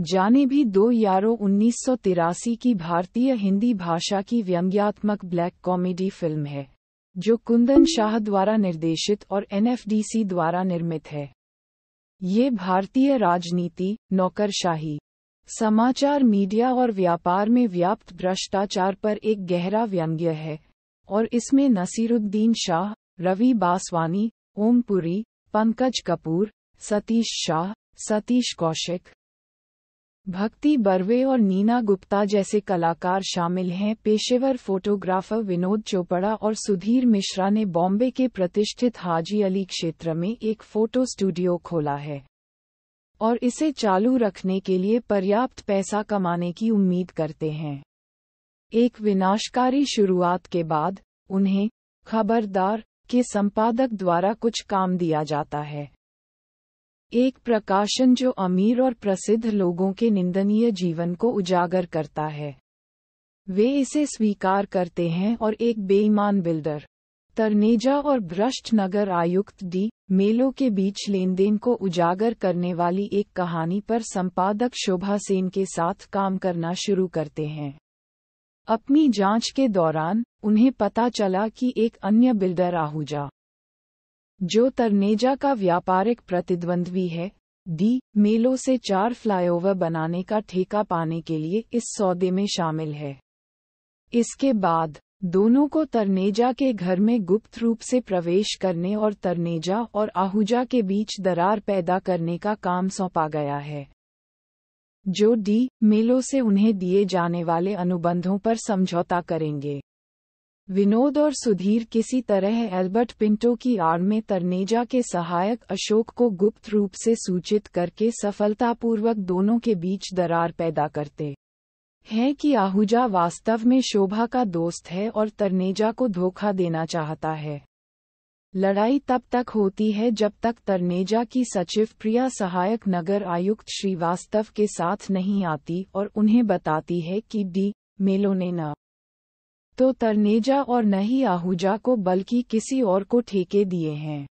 जाने भी दो यारों उन्नीस की भारतीय हिंदी भाषा की व्यंग्यात्मक ब्लैक कॉमेडी फिल्म है जो कुंदन शाह द्वारा निर्देशित और एनएफडीसी द्वारा निर्मित है ये भारतीय राजनीति नौकरशाही समाचार मीडिया और व्यापार में व्याप्त भ्रष्टाचार पर एक गहरा व्यंग्य है और इसमें नसीरुद्दीन शाह रवि बासवानी ओमपुरी पंकज कपूर सतीश शाह सतीश कौशिक भक्ति बर्वे और नीना गुप्ता जैसे कलाकार शामिल हैं पेशेवर फोटोग्राफर विनोद चोपड़ा और सुधीर मिश्रा ने बॉम्बे के प्रतिष्ठित हाजी अली क्षेत्र में एक फोटो स्टूडियो खोला है और इसे चालू रखने के लिए पर्याप्त पैसा कमाने की उम्मीद करते हैं एक विनाशकारी शुरुआत के बाद उन्हें खबरदार के संपादक द्वारा कुछ काम दिया जाता है एक प्रकाशन जो अमीर और प्रसिद्ध लोगों के निंदनीय जीवन को उजागर करता है वे इसे स्वीकार करते हैं और एक बेईमान बिल्डर तरनेजा और भ्रष्ट नगर आयुक्त डी मेलो के बीच लेनदेन को उजागर करने वाली एक कहानी पर संपादक शोभा सेन के साथ काम करना शुरू करते हैं अपनी जांच के दौरान उन्हें पता चला कि एक अन्य बिल्डर आहूजा जो तरनेजा का व्यापारिक प्रतिद्वंद्वी है डी मेलो से चार फ्लाईओवर बनाने का ठेका पाने के लिए इस सौदे में शामिल है इसके बाद दोनों को तरनेजा के घर में गुप्त रूप से प्रवेश करने और तरनेजा और आहूजा के बीच दरार पैदा करने का काम सौंपा गया है जो डी मेलो से उन्हें दिए जाने वाले अनुबंधों पर समझौता करेंगे विनोद और सुधीर किसी तरह एल्बर्ट पिंटो की आड़ में तरनेजा के सहायक अशोक को गुप्त रूप से सूचित करके सफलतापूर्वक दोनों के बीच दरार पैदा करते हैं कि आहूजा वास्तव में शोभा का दोस्त है और तरनेजा को धोखा देना चाहता है लड़ाई तब तक होती है जब तक तरनेजा की सचिव प्रिया सहायक नगर आयुक्त श्रीवास्तव के साथ नहीं आती और उन्हें बताती है कि डी मेलो ने न तो तरनेजा और नहीं आहूजा को बल्कि किसी और को ठेके दिए हैं